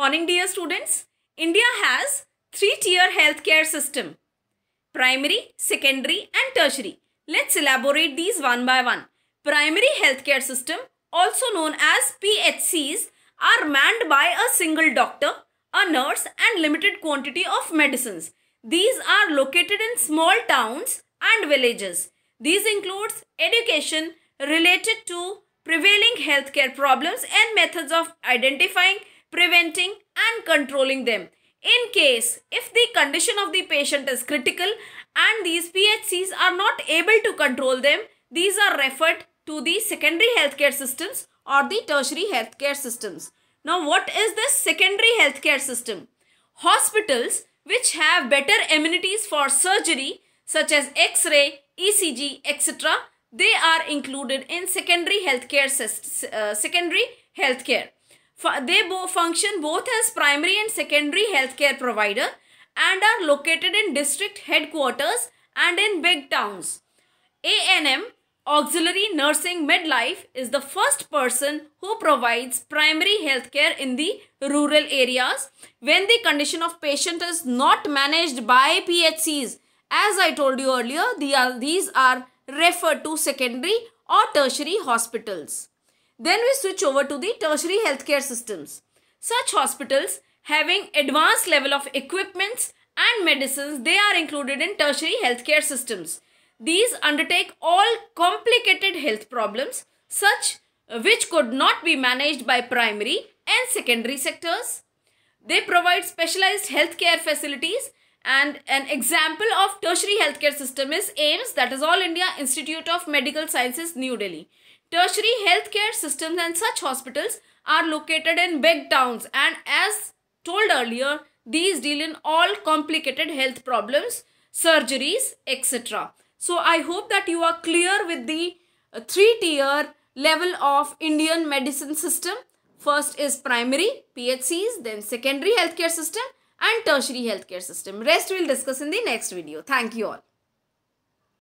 Morning dear students, India has three-tier healthcare system. Primary, secondary and tertiary. Let's elaborate these one by one. Primary healthcare system, also known as PHCs, are manned by a single doctor, a nurse and limited quantity of medicines. These are located in small towns and villages. These includes education related to prevailing healthcare problems and methods of identifying, preventing and controlling them. In case if the condition of the patient is critical and these PHCs are not able to control them, these are referred to the secondary healthcare systems or the tertiary healthcare systems. Now what is this secondary healthcare system? Hospitals which have better amenities for surgery such as X-ray, ECG, etc. They are included in secondary healthcare, uh, secondary healthcare. They function both as primary and secondary healthcare provider and are located in district headquarters and in big towns. ANM Auxiliary Nursing Midlife is the first person who provides primary healthcare in the rural areas when the condition of patient is not managed by PHCs. As I told you earlier, these are referred to secondary or tertiary hospitals. Then we switch over to the tertiary healthcare systems. Such hospitals having advanced level of equipments and medicines, they are included in tertiary healthcare systems. These undertake all complicated health problems such uh, which could not be managed by primary and secondary sectors. They provide specialized healthcare facilities and an example of tertiary healthcare system is AIMS, that is All India Institute of Medical Sciences, New Delhi. Tertiary healthcare systems and such hospitals are located in big towns and as told earlier, these deal in all complicated health problems, surgeries, etc. So I hope that you are clear with the three-tier level of Indian medicine system. First is primary, PHCs, then secondary healthcare system and tertiary healthcare system. Rest we'll discuss in the next video. Thank you all.